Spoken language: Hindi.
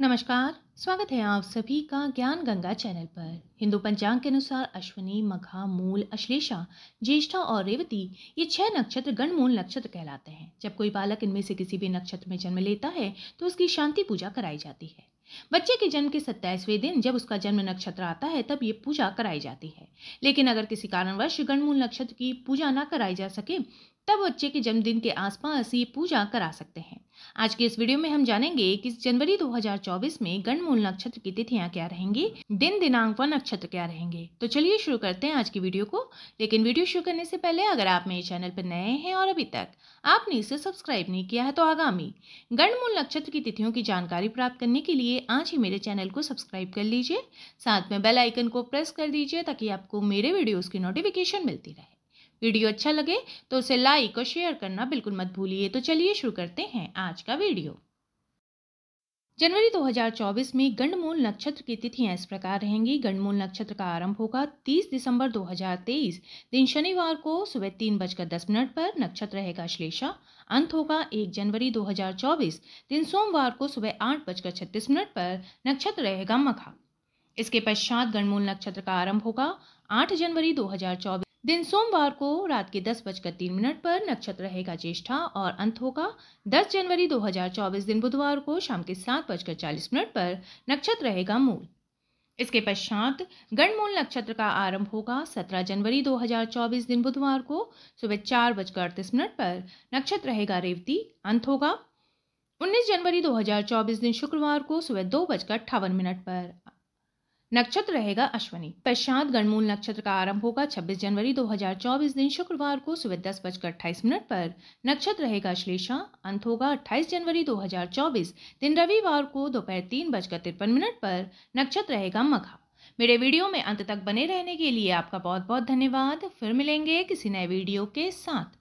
नमस्कार स्वागत है आप सभी का ज्ञान गंगा चैनल पर हिंदू पंचांग के अनुसार अश्वनी मघा मूल अश्लेषा ज्येष्ठा और रेवती ये छह नक्षत्र गणमूल नक्षत्र कहलाते हैं जब कोई बालक इनमें से किसी भी नक्षत्र में जन्म लेता है तो उसकी शांति पूजा कराई जाती है बच्चे के जन्म के सत्ताईसवें दिन जब उसका जन्म नक्षत्र आता है तब ये पूजा कराई जाती है लेकिन अगर किसी कारणवश गणमूल नक्षत्र की पूजा ना कराई जा सके तब बच्चे के जन्मदिन के आसपास ये पूजा करा सकते हैं आज के इस वीडियो में हम जानेंगे कि जनवरी 2024 में गणमूल नक्षत्र की तिथियां क्या रहेंगी दिन दिनांक व नक्षत्र क्या रहेंगे तो चलिए शुरू करते हैं आज की वीडियो को लेकिन वीडियो शुरू करने से पहले अगर आप मेरे चैनल पर नए हैं और अभी तक आपने इसे सब्सक्राइब नहीं किया है तो आगामी गणमूल नक्षत्र की तिथियों की जानकारी प्राप्त करने के लिए आज ही मेरे चैनल को सब्सक्राइब कर लीजिए साथ में बेल आइकन को प्रेस कर दीजिए ताकि आपको मेरे वीडियोज़ की नोटिफिकेशन मिलती रहे वीडियो अच्छा लगे तो उसे लाइक और शेयर करना बिल्कुल मत भूलिए तो चलिए शुरू करते हैं आज का वीडियो जनवरी 2024 में गंडमूल नक्षत्र की तिथियां इस प्रकार रहेंगी गंडमूल नक्षत्र का आरंभ होगा 30 दिसंबर 2023 दिन शनिवार को सुबह तीन बजकर दस मिनट पर नक्षत्र रहेगा श्लेषा अंत होगा 1 जनवरी 2024 दिन सोमवार को सुबह आठ बजकर छत्तीस मिनट पर नक्षत्र रहेगा मखा इसके पश्चात गणमूल नक्षत्र का आरंभ होगा आठ जनवरी दो दिन सोमवार को रात के दस बजकर तीन मिनट पर नक्षत्र रहेगा ज्येष्ठा और अंत होगा 10 जनवरी 2024 दिन बुधवार को शाम के सात बजकर चालीस मिनट पर नक्षत्र रहेगा मूल इसके पश्चात गणमूल नक्षत्र का आरंभ होगा 17 जनवरी 2024 दिन बुधवार को सुबह चार बजकर अड़तीस मिनट पर नक्षत्र रहेगा रेवती अंत होगा 19 जनवरी 2024 दिन शुक्रवार को सुबह दो बजकर अट्ठावन मिनट पर नक्षत्र रहेगा अश्वनी पश्चात गणमूल नक्षत्र का आरंभ होगा 26 जनवरी 2024 दिन शुक्रवार को सुबह दस बजकर अट्ठाईस मिनट पर नक्षत्र रहेगा श्लेषा अंत होगा 28 जनवरी 2024 दिन रविवार को दोपहर तीन बजकर तिरपन मिनट पर नक्षत्र रहेगा मघा मेरे वीडियो में अंत तक बने रहने के लिए आपका बहुत बहुत धन्यवाद फिर मिलेंगे किसी नए वीडियो के साथ